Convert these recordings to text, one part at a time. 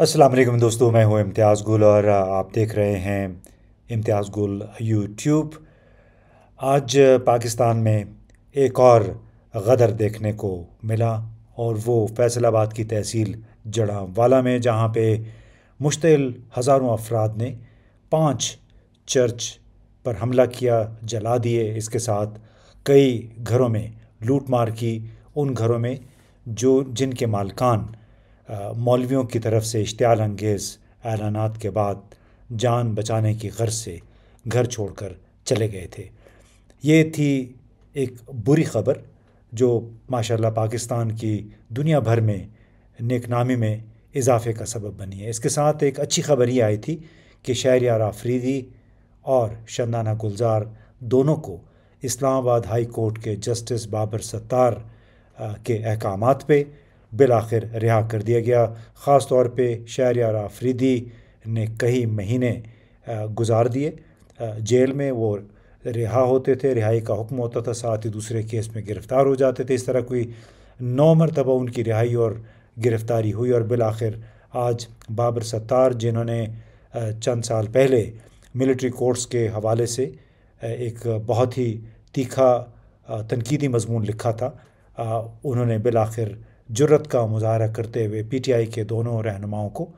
असलम दोस्तों मैं हूं इम्तियाज़ गुल और आप देख रहे हैं इम्तियाज़ गुल यूट्यूब आज पाकिस्तान में एक और गदर देखने को मिला और वो फैसलाबाद की तहसील जड़ावाला में जहाँ पे मुश्तिल हज़ारों अफराद ने पाँच चर्च पर हमला किया जला दिए इसके साथ कई घरों में लूट मार की उन घरों में जो जिनके मालकान मौलवियों की तरफ से इश्तियाल अंगेज़ ऐलानात के बाद जान बचाने की गर्ज से घर छोड़कर चले गए थे ये थी एक बुरी खबर जो माशाल्लाह पाकिस्तान की दुनिया भर में नेकनामी में इजाफे का सबब बनी है इसके साथ एक अच्छी खबर ही आई थी कि शहरियार आफरीदी और शंदाना गुलजार दोनों को इस्लामाबाद हाई कोर्ट के जस्टिस बाबर सत्तार के अहकाम पे बिल आखिर रिहा कर दिया गया ख़ास तौर पर शहर शहरियार आफरीदी ने कई महीने गुजार दिए जेल में वो रिहा होते थे रिहाई का हुक्म होता था साथ ही दूसरे केस में गिरफ़्तार हो जाते थे इस तरह कोई नौ मरतबा उनकी रिहाई और गिरफ़्तारी हुई और बिल आखिर आज बाबर सत्तार जिन्होंने चंद साल पहले मिलिट्री कोर्ट्स के हवाले से एक बहुत ही तीखा तनकीदी मजमून लिखा था उन्होंने बिल आखिर जरूरत का मुजाहरा करते हुए पीटीआई के दोनों रहनुमाओं को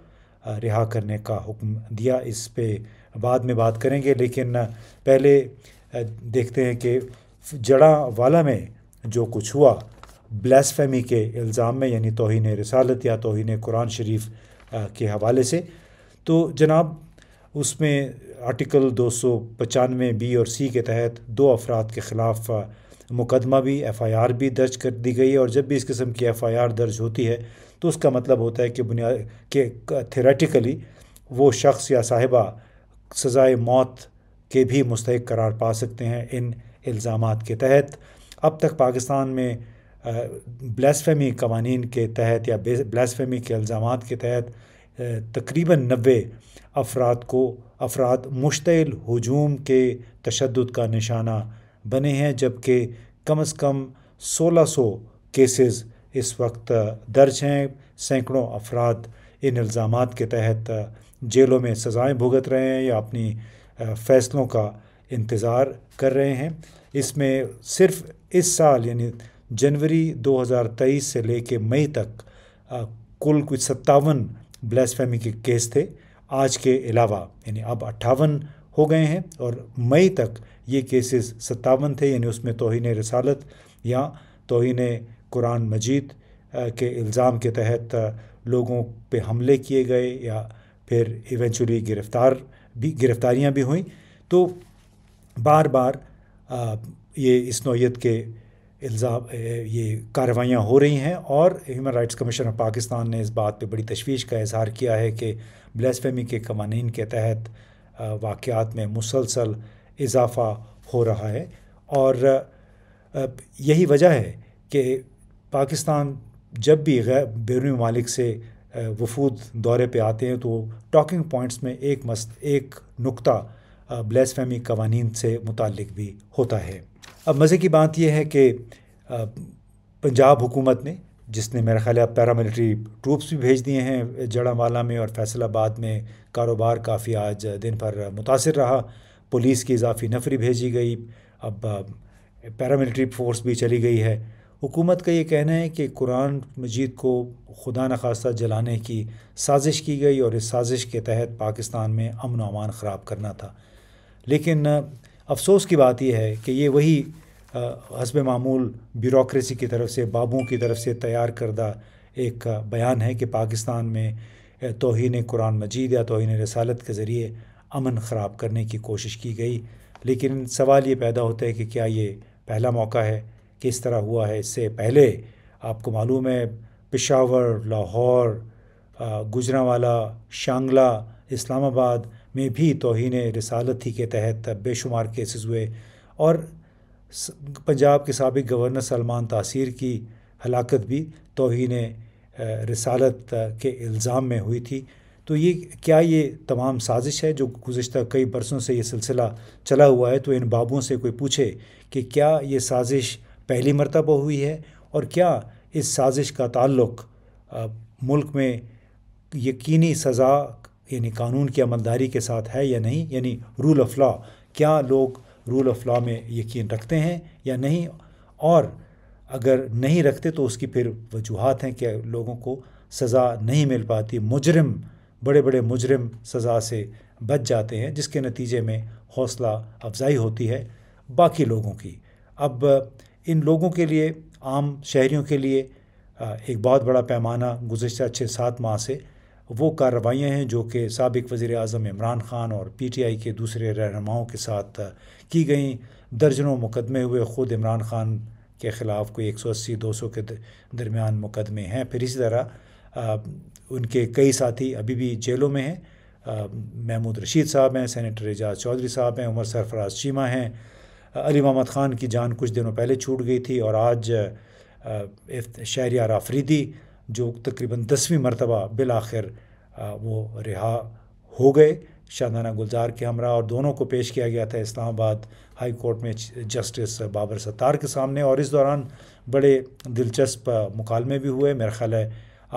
रिहा करने का हुक्म दिया इस पे बाद में बात करेंगे लेकिन पहले देखते हैं कि जड़ा वाला में जो कुछ हुआ ब्लैसफेमी के इल्ज़ाम में यानी तोहन रसालत या तोहन कुरान शरीफ के हवाले से तो जनाब उसमें आर्टिकल दो सौ पचानवे बी और सी के तहत दो अफराद के ख़िलाफ़ मुकदमा भी एफआईआर भी दर्ज कर दी गई है और जब भी इस किस्म की एफआईआर दर्ज होती है तो उसका मतलब होता है कि बुनियाद के थेरेटिकली वो शख्स या साहिबा सज़ाए मौत के भी मुस्तक करार पा सकते हैं इन इल्ज़ाम के तहत अब तक पाकिस्तान में ब्लैसफेमी कवानीन के तहत या ब्लैसफेमी के इल्ज़ाम के तहत तकरीबन नबे अफराद को अफराद मुश्तिल हजूम के तशद का निशाना बने हैं जबकि कम से कम 1600 केसेस इस वक्त दर्ज हैं सैकड़ों अफराद इन इल्ज़ाम के तहत जेलों में सज़ाएं भुगत रहे हैं या अपनी फ़ैसलों का इंतज़ार कर रहे हैं इसमें सिर्फ इस साल यानी जनवरी 2023 से लेकर मई तक कुल कुछ सत्तावन ब्लैसफेमी के केस थे आज के अलावा यानी अब अट्ठावन हो गए हैं और मई तक ये केसेस सत्तावन थे यानी उसमें तोहन रसालत या तोहन कुरान मजीद के इल्ज़ाम के तहत लोगों पे हमले किए गए या फिर इवेंचुअली गिरफ़्तार भी गिरफ़्तारियाँ भी हुई तो बार बार ये इस नौीयत के इल्ज़ाम ये कार्रवाइयाँ हो रही हैं और human rights commission of Pakistan ने इस बात पे बड़ी तशवीश का इजहार किया है कि ब्लैसफेमी के कवानीन के तहत वाक़ात में मुसलसल इजाफ़ा हो रहा है और यही वजह है कि पाकिस्तान जब भी गैर ममालिक से वफूद दौरे पे आते हैं तो टॉकिंग पॉइंट्स में एक मस्त एक नुक्ता ब्लेसफेमी कवानीन से मुतल भी होता है अब मज़े की बात यह है कि पंजाब हुकूमत ने जिसने मेरा ख्याल है पैरामिलिट्री ट्रूप्स भी भेज दिए हैं जड़ावाला में और फैसलाबाद में कारोबार काफ़ी आज दिन भर मुतासर रहा पुलिस की इजाफी नफरी भेजी गई अब पैरामिलिट्री फोर्स भी चली गई है हुकूमत का ये कहना है कि कुरान मजीद को खुदा न जलाने की साजिश की गई और इस साजिश के तहत पाकिस्तान में अमन अमान ख़राब करना था लेकिन अफसोस की बात यह है कि ये वही हसब मामूल ब्यूरोसी की तरफ से बाबू की तरफ से तैयार करदा एक बयान है कि पाकिस्तान में तोहन कुरान मजीद या तोहन रसालत के ज़रिए अमन ख़राब करने की कोशिश की गई लेकिन सवाल ये पैदा होता है कि क्या ये पहला मौका है किस तरह हुआ है इससे पहले आपको मालूम है पिशावर लाहौर गुजरावाला शांगला इस्लामाबाद में भी तोहन रसालत ही के तहत बेशुमार केसेस हुए और पंजाब के सबक गवर्नर सलमान तासीर की हलाकत भी तोहन रसालत के इल्ज़ाम में हुई थी तो ये क्या ये तमाम साजिश है जो गुज्त कई बरसों से ये सिलसिला चला हुआ है तो इन बाबुओं से कोई पूछे कि क्या ये साजिश पहली मरतबा हुई है और क्या इस साजिश का ताल्लुक मुल्क में यकीनी सज़ा यानी कानून की अमलदारी के साथ है या नहीं यानी रूल ऑफ लॉ क्या लोग रूल ऑफ लॉ में यकीन रखते हैं या नहीं और अगर नहीं रखते तो उसकी फिर वजूहत हैं कि लोगों को सज़ा नहीं मिल पाती मुजरम बड़े बड़े मुजरम सज़ा से बच जाते हैं जिसके नतीजे में हौसला अफजाई होती है बाकी लोगों की अब इन लोगों के लिए आम शहरीों के लिए एक बहुत बड़ा पैमाना गुजशत छः सात माह से वो कार्रवाइयाँ हैं जो कि सबक वज़ी अजम इमरान ख़ान और पी टी आई के दूसरे रहनुमाओं के साथ की गई दर्जनों मुकदमे हुए ख़ुद इमरान ख़ान के ख़िलाफ़ कोई एक सौ अस्सी दो सौ के दरमियान मुकदमे हैं फिर इसी तरह उनके कई साथी अभी भी जेलों में हैं महमूद रशीद साहब हैं सैनिटर एजाज चौधरी साहब हैं उमर सरफराज चीमा हैं अली महमद ख़ान की जान कुछ दिनों पहले छूट गई थी और आज शहरियार आफरीदी जो तकरीबन दसवीं मरतबा बिल आखिर वो रिहा हो गए शाहदाना गुलजार के हमरा और दोनों को पेश किया गया था इस्लामाबाद हाई कोर्ट में जस्टिस बाबर सत्तार के सामने और इस दौरान बड़े दिलचस्प मुकालमे भी हुए मेरा ख्याल है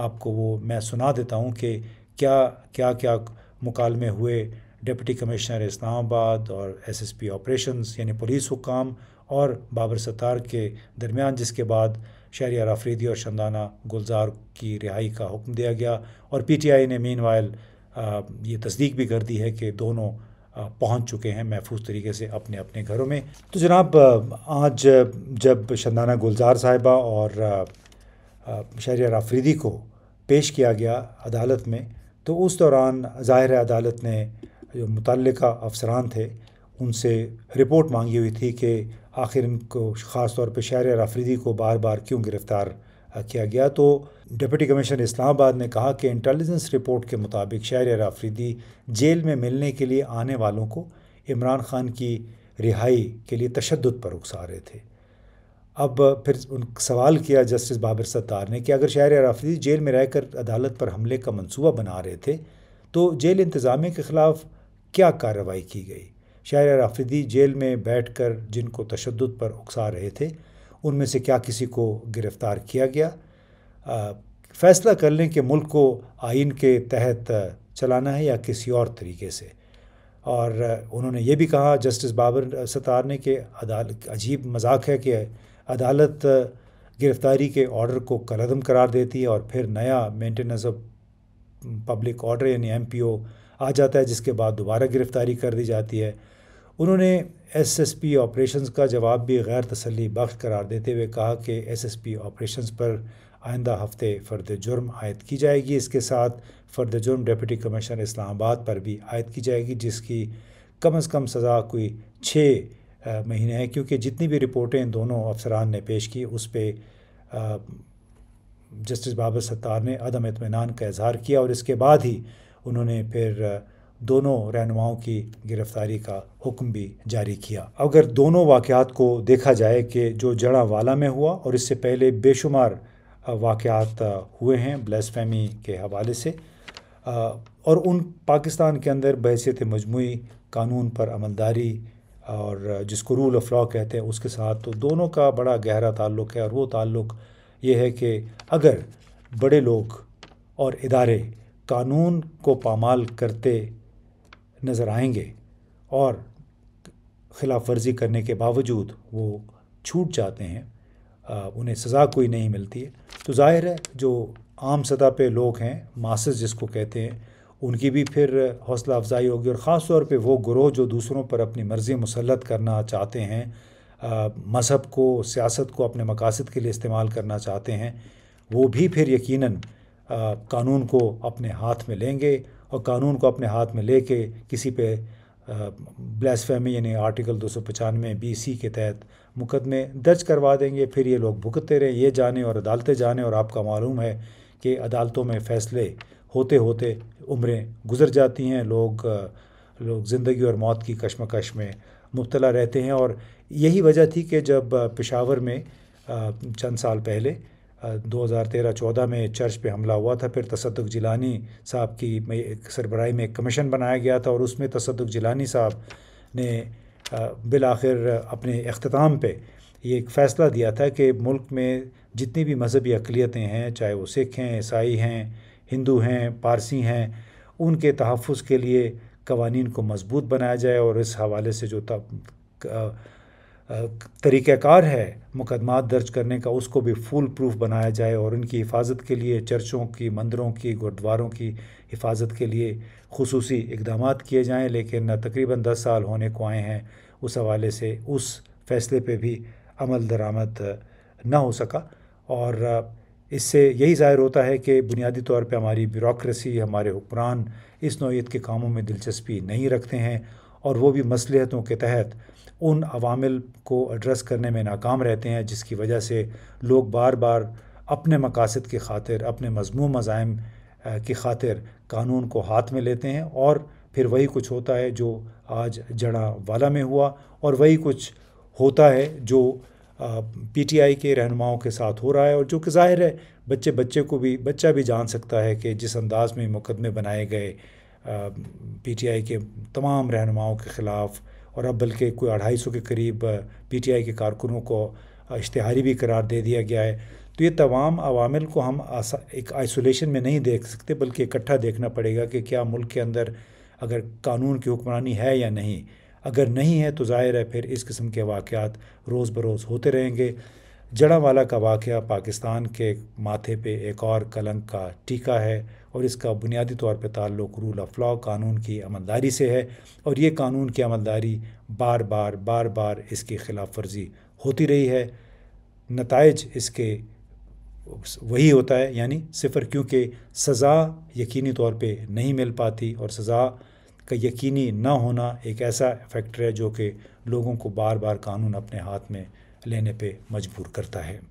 आपको वो मैं सुना देता हूँ कि क्या क्या क्या मुकालमे हुए डिप्टी कमिश्नर इस्लामाबाद और एसएसपी ऑपरेशंस यानी पुलिस हुकाम और बाबर सत्तार के दरमियान जिसके बाद शहरियार आफरीदी और शंदाना गुलजार की रिहाई का हुक्म दिया गया और पी टी आई ने मीन वायल ये तस्दीक भी कर दी है कि दोनों पहुँच चुके हैं महफूज तरीके से अपने अपने घरों में तो जनाब आज जब शंदाना गुलजार साहिबा और शहरियार आफरीदी को पेश किया गया अदालत में तो उस दौरान ज़ाहिर अदालत ने जो मुतल अफसरान थे उनसे रिपोर्ट मांगी हुई थी कि आखिर इनको ख़ास तौर पर शहर आफरीदी को बार बार क्यों गिरफ़्तार किया गया तो डिप्टी कमिश्नर इस्लामाबाद ने कहा कि इंटेलिजेंस रिपोर्ट के मुताबिक शहर आफरीदी जेल में मिलने के लिए आने वालों को इमरान खान की रिहाई के लिए तशद पर उकसा रहे थे अब फिर उन सवाल किया जस्टिस बाबर सत्तार ने कि अगर शहर आफरीदी जेल में रहकर अदालत पर हमले का मंसूबा बना रहे थे तो जेल इंतज़ामिया के ख़िलाफ़ क्या कार्रवाई की गई शायर आफरीदी जेल में बैठ कर जिनको तशद पर उकसा रहे थे उनमें से क्या किसी को गिरफ़्तार किया गया आ, फैसला कर लें कि मुल्क को आइन के तहत चलाना है या किसी और तरीके से और उन्होंने ये भी कहा जस्टिस बाबर सतार ने कि अदालत अजीब मजाक है कि अदालत गिरफ़्तारी के ऑर्डर को कलदम करार देती है और फिर नया मेंटेनेंस ऑफ पब्लिक ऑर्डर यानी एम पी ओ आ जाता है जिसके बाद दोबारा गिरफ़्तारी कर दी जाती है उन्होंने एसएसपी ऑपरेशंस का जवाब भी गैर तसली बख्श करार देते हुए कहा कि एसएसपी ऑपरेशंस पर आइंदा हफ्ते फ़र्द जुर्म आयद की जाएगी इसके साथ फ़र्द जुर्म डिप्टी कमिश्नर इस्लामाबाद पर भी आयद की जाएगी जिसकी कम अज़ कम सज़ा कोई छः महीने है क्योंकि जितनी भी रिपोर्टें दोनों अफसरान ने पेश की उस पर जस्टिस बाबर सत्तार ने अदम इतमान का इजहार किया और इसके बाद ही उन्होंने फिर दोनों रहनुमाओं की गिरफ्तारी का हुक्म भी जारी किया अगर दोनों वाक़ात को देखा जाए कि जो जड़ा वाला में हुआ और इससे पहले बेशुमार वाक़ात हुए हैं फैमी के हवाले से और उन पाकिस्तान के अंदर बहसीत मजमू कानून पर अमलदारी और जिसको रूल ऑफ लॉ कहते हैं उसके साथ तो दोनों का बड़ा गहरा ताल्लुक़ है और वो ताल्लुक़ ये है कि अगर बड़े लोग और इदारे कानून को पामाल करते नज़र आएंगे और खिलाफ वर्जी करने के बावजूद वो छूट जाते हैं उन्हें सज़ा कोई नहीं मिलती है तो जाहिर है जो आम सतह पे लोग हैं मासस जिसको कहते हैं उनकी भी फिर हौसला अफजाई होगी और ख़ास तौर पे वो ग्रोह जो दूसरों पर अपनी मर्ज़ी मुसलत करना चाहते हैं मज़हब को सियासत को अपने मकासद के लिए इस्तेमाल करना चाहते हैं वो भी फिर यकीनन कानून को अपने हाथ में लेंगे और कानून को अपने हाथ में लेके किसी पे ब्लैसफेमी यानी आर्टिकल दो सौ पचानवे बी सी के तहत मुकदमे दर्ज करवा देंगे फिर ये लोग भुगतते रहें ये जाने और अदालतें जाने और आपका मालूम है कि अदालतों में फ़ैसले होते होते उम्रें गुजर जाती हैं लोग लोग ज़िंदगी और मौत की कशमकश में मुबतला रहते हैं और यही वजह थी कि जब पेशावर में चंद साल पहले 2013-14 में चर्च पे हमला हुआ था फिर तसदक जिलानी साहब की सरबराही में एक कमीशन बनाया गया था और उसमें तसदक जिलानी साहब ने बिल आखिर अपने अख्ताम पे ये एक फ़ैसला दिया था कि मुल्क में जितनी भी मजहबी अकलीतें हैं चाहे वो सिख हैं ईसाई हैं हिंदू हैं पारसी हैं उनके तहफ़ के लिए कवानीन को मजबूत बनाया जाए और इस हवाले से जो तब तरीक़ार है मुकदमा दर्ज करने का उसको भी फुल प्रूफ बनाया जाए और उनकी हिफाजत के लिए चर्चों की मंदिरों की गुरुद्वारों की हिफाजत के लिए खसूस इकदाम किए जाएँ लेकिन तकरीबन दस साल होने को आए हैं उस हवाले से उस फैसले पर भी अमल दरामद ना हो सका और इससे यही ज़ाहिर होता है कि बुनियादी तौर पर हमारी ब्यूरोसी हमारे हुक्मरान इस नौीय के कामों में दिलचस्पी नहीं रखते हैं और वो भी मसलहतों के तहत उन अवामिल को एड्रेस करने में नाकाम रहते हैं जिसकी वजह से लोग बार बार अपने मकासद की खातिर अपने मजमू मज़ाइम की खातिर कानून को हाथ में लेते हैं और फिर वही कुछ होता है जो आज जड़ा वाला में हुआ और वही कुछ होता है जो पीटीआई के रहनुमाओं के साथ हो रहा है और जो कि जाहिर है बच्चे बच्चे को भी बच्चा भी जान सकता है कि जिस अंदाज में मुकदमे बनाए गए पीटीआई के तमाम रहनुमाओं के ख़िलाफ़ और अब बल्कि कोई अढ़ाई सौ के करीब आई के कारकुनों को इश्तहारी भी करार दे दिया गया है तो ये तमाम अवामिल को हम आसा एक आइसोलेशन में नहीं देख सकते बल्कि इकट्ठा देखना पड़ेगा कि क्या मुल्क के अंदर अगर कानून की हुक्मरानी है या नहीं अगर नहीं है तो ज़ाहिर है फिर इस किस्म के वाक़ात रोज़ बरोज़ होते रहेंगे जड़ा वाला का वाक़ पाकिस्तान के माथे पे एक और कलंक का टीका है और इसका बुनियादी तौर पर ताल्लुक रूल ऑफ लॉ कानून की अमलदारी से है और ये कानून की अमलदारी बार बार बार बार इसकी खिलाफ वर्जी होती रही है नतज इसके वही होता है यानी सिफर क्योंकि सज़ा यकीनी तौर पर नहीं मिल पाती और सज़ा का यकीनी ना होना एक ऐसा फैक्टर है जो कि लोगों को बार बार कानून अपने हाथ में लेने पर मजबूर करता है